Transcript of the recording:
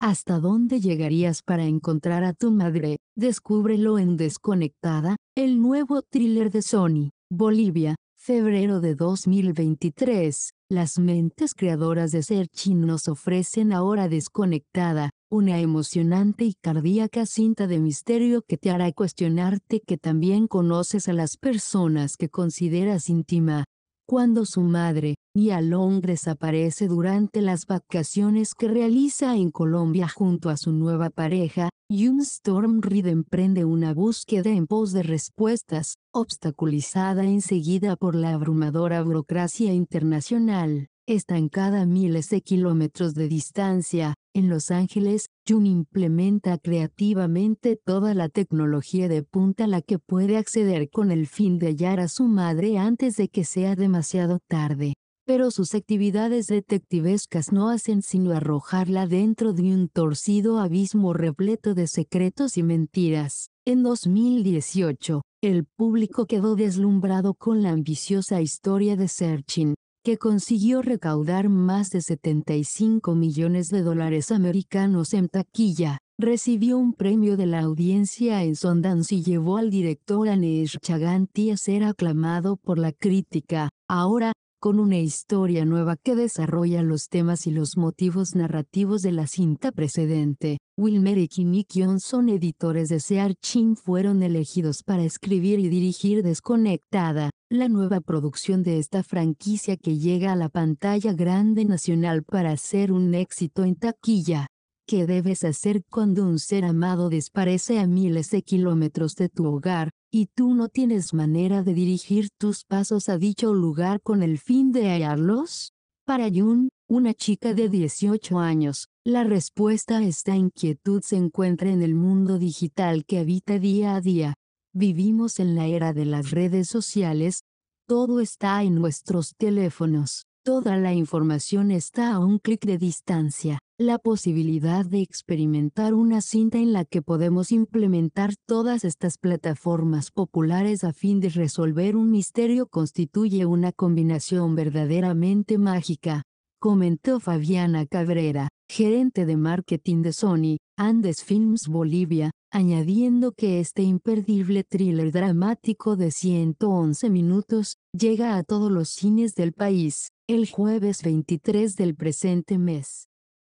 ¿Hasta dónde llegarías para encontrar a tu madre? Descúbrelo en Desconectada, el nuevo thriller de Sony, Bolivia, febrero de 2023. Las mentes creadoras de Searching nos ofrecen ahora Desconectada, una emocionante y cardíaca cinta de misterio que te hará cuestionarte que también conoces a las personas que consideras íntima cuando su madre, Mia Longres aparece durante las vacaciones que realiza en Colombia junto a su nueva pareja, Storm Reed emprende una búsqueda en pos de respuestas, obstaculizada enseguida por la abrumadora burocracia internacional, estancada miles de kilómetros de distancia, en Los Ángeles, Jun implementa creativamente toda la tecnología de punta a la que puede acceder con el fin de hallar a su madre antes de que sea demasiado tarde. Pero sus actividades detectivescas no hacen sino arrojarla dentro de un torcido abismo repleto de secretos y mentiras. En 2018, el público quedó deslumbrado con la ambiciosa historia de Searching, que consiguió recaudar más de 75 millones de dólares americanos en taquilla, recibió un premio de la audiencia en Sundance y llevó al director Aneesh Chaganti a ser aclamado por la crítica. Ahora, con una historia nueva que desarrolla los temas y los motivos narrativos de la cinta precedente. Wilmer y Nick Johnson, editores de Searching, fueron elegidos para escribir y dirigir Desconectada, la nueva producción de esta franquicia que llega a la pantalla grande nacional para ser un éxito en taquilla. ¿Qué debes hacer cuando un ser amado desaparece a miles de kilómetros de tu hogar, y tú no tienes manera de dirigir tus pasos a dicho lugar con el fin de hallarlos? Para Yun, una chica de 18 años, la respuesta a esta inquietud se encuentra en el mundo digital que habita día a día. Vivimos en la era de las redes sociales, todo está en nuestros teléfonos. Toda la información está a un clic de distancia. La posibilidad de experimentar una cinta en la que podemos implementar todas estas plataformas populares a fin de resolver un misterio constituye una combinación verdaderamente mágica, comentó Fabiana Cabrera, gerente de marketing de Sony, Andes Films Bolivia, añadiendo que este imperdible thriller dramático de 111 minutos llega a todos los cines del país el jueves 23 del presente mes.